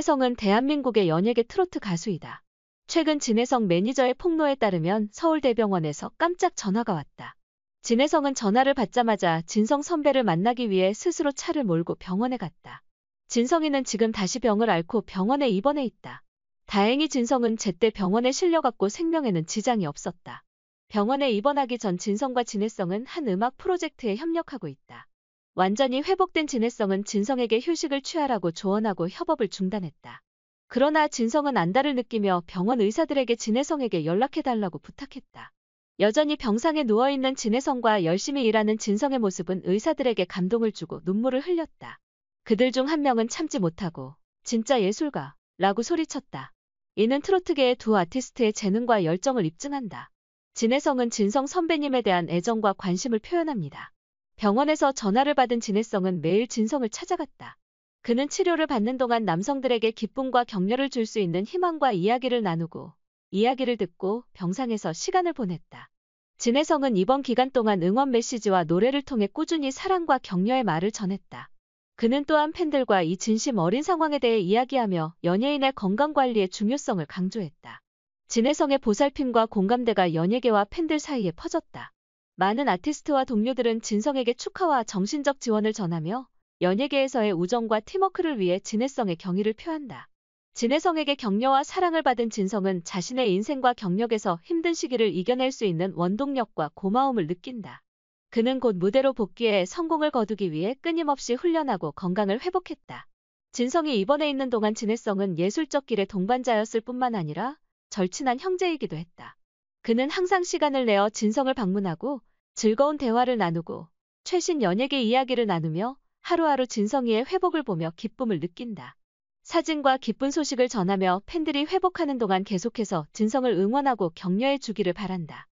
진 혜성은 대한민국의 연예계 트로트 가수이다. 최근 진혜성 매니저의 폭로에 따르면 서울대병원에서 깜짝 전화가 왔다. 진혜성은 전화를 받자마자 진성 선배를 만나기 위해 스스로 차를 몰고 병원에 갔다. 진성이는 지금 다시 병을 앓고 병원에 입원해 있다. 다행히 진성은 제때 병원에 실려갔고 생명에는 지장이 없었다. 병원에 입원하기 전 진성과 진혜성은한 음악 프로젝트에 협력하고 있다. 완전히 회복된 진해성은 진성에게 휴식을 취하라고 조언하고 협업을 중단했다. 그러나 진성은 안달을 느끼며 병원 의사들에게 진해성에게 연락해달라고 부탁했다. 여전히 병상에 누워있는 진해성과 열심히 일하는 진성의 모습은 의사들에게 감동을 주고 눈물을 흘렸다. 그들 중 한 명은 참지 못하고 진짜 예술가 라고 소리쳤다. 이는 트로트계의 두 아티스트의 재능과 열정을 입증한다. 진해성은 진성 선배님에 대한 애정과 관심을 표현합니다. 병원에서 전화를 받은 진혜성은 매일 진성을 찾아갔다. 그는 치료를 받는 동안 남성들에게 기쁨과 격려를 줄 수 있는 희망과 이야기를 나누고 이야기를 듣고 병상에서 시간을 보냈다. 진혜성은 이번 기간 동안 응원 메시지와 노래를 통해 꾸준히 사랑과 격려의 말을 전했다. 그는 또한 팬들과 이 진심 어린 상황에 대해 이야기하며 연예인의 건강관리의 중요성을 강조했다. 진혜성의 보살핌과 공감대가 연예계와 팬들 사이에 퍼졌다. 많은 아티스트와 동료들은 진성에게 축하와 정신적 지원을 전하며 연예계에서의 우정과 팀워크를 위해 진해성의 경의를 표한다. 진해성에게 격려와 사랑을 받은 진성은 자신의 인생과 경력에서 힘든 시기를 이겨낼 수 있는 원동력과 고마움을 느낀다. 그는 곧 무대로 복귀해 성공을 거두기 위해 끊임없이 훈련하고 건강을 회복했다. 진성이 입원해 있는 동안 진해성은 예술적 길의 동반자였을 뿐만 아니라 절친한 형제이기도 했다. 그는 항상 시간을 내어 진성을 방문하고 즐거운 대화를 나누고 최신 연예계 이야기를 나누며 하루하루 진성이의 회복을 보며 기쁨을 느낀다. 사진과 기쁜 소식을 전하며 팬들이 회복하는 동안 계속해서 진성을 응원하고 격려해 주기를 바란다.